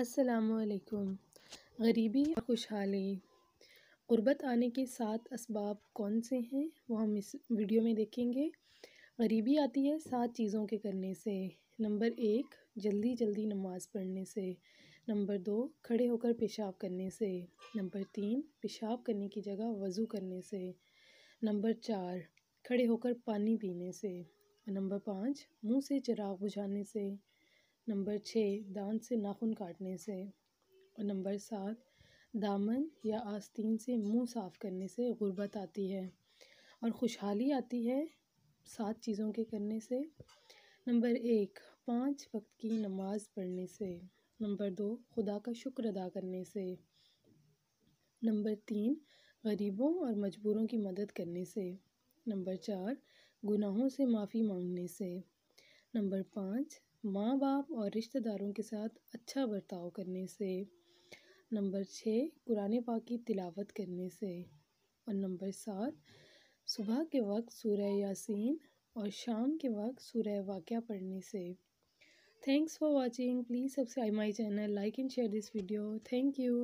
असलकुम गरीबी और खुशहाली गुरबत आने के सात इसबाब कौन से हैं वो हम इस वीडियो में देखेंगे गरीबी आती है सात चीज़ों के करने से नंबर एक जल्दी जल्दी नमाज़ पढ़ने से नंबर दो खड़े होकर पेशाब करने से नंबर तीन पेशाब करने की जगह वज़ू करने से नंबर चार खड़े होकर पानी पीने से नंबर पाँच मुँह से चिराग बुझाने से नंबर छः दांत से नाखून काटने से और नंबर सात दामन या आस्तीन से मुंह साफ़ करने से गुर्बत आती है और खुशहाली आती है सात चीज़ों के करने से नंबर एक पाँच वक्त की नमाज़ पढ़ने से नंबर दो खुदा का शुक्र अदा करने से नंबर तीन गरीबों और मजबूरों की मदद करने से नंबर चार गुनाहों से माफ़ी मांगने से नंबर पाँच माँ बाप और रिश्तेदारों के साथ अच्छा बर्ताव करने से नंबर छः कुरान पाक की तिलावत करने से और नंबर सात सुबह के वक्त सूर्य यासीन और शाम के वक्त सूर्य वाक़ पढ़ने से thanks for watching please subscribe my channel like and share this video thank you